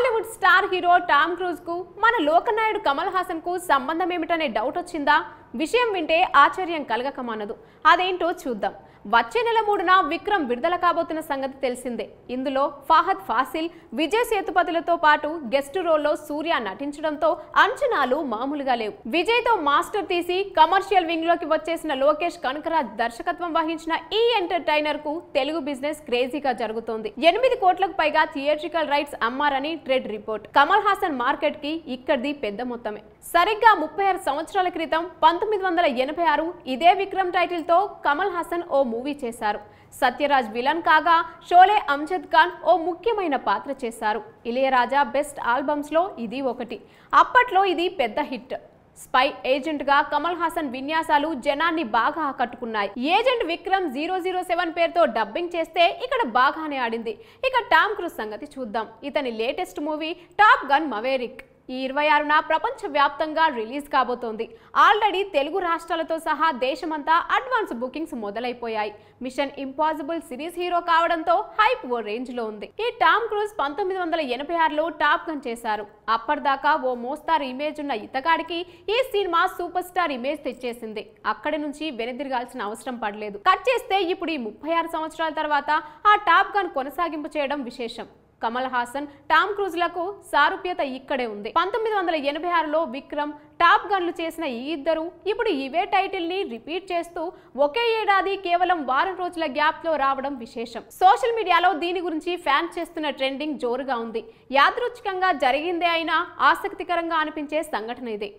Bollywood star hero Tom Cruise కు మన లోకనాయుడు కమల్ హాసన్ కు సంబంధం ఏమిటనే డౌట్ వచ్చిందా విషయం వింటే ఆశ్చర్యం కలగకమానదు అదేంటో చూద్దాం వచ్చే నెల మూడున విక్రమ్ విడుదల కాబోతున్న సంగతి తెలిసిందే ఇందులో ఫాహద్ ఫాసిల్ విజయ్ సేతుపతులతో పాటు గెస్ట్ రోల్లో సూర్య నటించడంతో అంచనాలు మామూలుగా లేవు విజయ్తో మాస్టర్ తీసి కమర్షియల్ వింగ్ లోకి వచ్చేసిన లోకేష్ కనకరాజ్ దర్శకత్వం వహించిన ఈ ఎంటర్టైనర్ కు తెలుగు బిజినెస్ క్రేజీగా జరుగుతోంది ఎనిమిది కోట్లకు పైగా థియేట్రికల్ రైట్స్ అమ్మారని trade report Kamal Haasan market కి ఇక్కడిది పెద్ద మొత్తమే సరిగ్గా ముప్పై ఆరు సంవత్సరాల క్రితం పంతొమ్మిది వందల ఎనభై ఆరు ఇదే విక్రమ్ టైటిల్తో కమల్ హాసన్ ఓ మూవీ చేశారు సత్యరాజ్ విలన్ కాగా షోలే అంజద్ ఖాన్ ఓ ముఖ్యమైన పాత్ర చేశారు ఇళయరాజా బెస్ట్ ఆల్బమ్స్లో ఇది ఒకటి అప్పట్లో ఇది పెద్ద హిట్ స్పై ఏజెంట్ గా కమల్ హాసన్ విన్యాసాలు జనాన్ని బాగా ఆకట్టుకున్నాయి agent Vikram zero zero seven పేరుతో డబ్బింగ్ చేస్తే ఇక్కడ బాగానే ఆడింది ఇక టామ్ క్రూస్ సంగతి చూద్దాం ఇతని latest movie Top Gun Maverick ఈ ఇరవై ఆరున ప్రపంచవ్యాప్తంగా రిలీజ్ కాబోతోంది ఆల్రెడీ తెలుగు రాష్ట్రాలతో సహా దేశమంతా అడ్వాన్స్ బుకింగ్స్ మొదలైపోయాయి మిషన్ ఇంపాసిబుల్ సిరీస్ హీరో కావడంతో హైప్ ఓ రేంజ్లో ఉంది ఈ టామ్ క్రూజ్ పంతొమ్మిది వందల ఎనభై ఆరులో టాప్ గన్ చేశారు అప్పటిదాకా ఓ మోస్తారు ఇమేజ్ ఉన్న ఇతగాడికి ఈ సినిమా సూపర్ స్టార్ ఇమేజ్ తెచ్చేసింది అక్కడి నుంచి వెనుదిరగాల్సిన అవసరం పడలేదు కట్ చేస్తే ఇప్పుడు ఈ ముప్పై ఆరు సంవత్సరాల తర్వాత ఆ టాప్ గన్ కొనసాగింపు చేయడం విశేషం కమల్ హాసన్ టామ్ క్రూజ్ లకు సారూప్యత ఇక్కడే ఉంది పంతొమ్మిది వందల ఎనభై ఆరులో విక్రమ్ టాప్ గన్లు చేసిన ఈ ఇద్దరు ఇప్పుడు ఇవే టైటిల్ని రిపీట్ చేస్తూ ఒకే ఏడాది కేవలం వారం రోజుల గ్యాప్లో రావడం విశేషం సోషల్ మీడియాలో దీని గురించి ఫ్యాన్ చేస్తున్న ట్రెండింగ్ జోరుగా ఉంది యాదృచ్ఛికంగా జరిగిందే అయినా ఆసక్తికరంగా అనిపించే సంఘటన ఇదే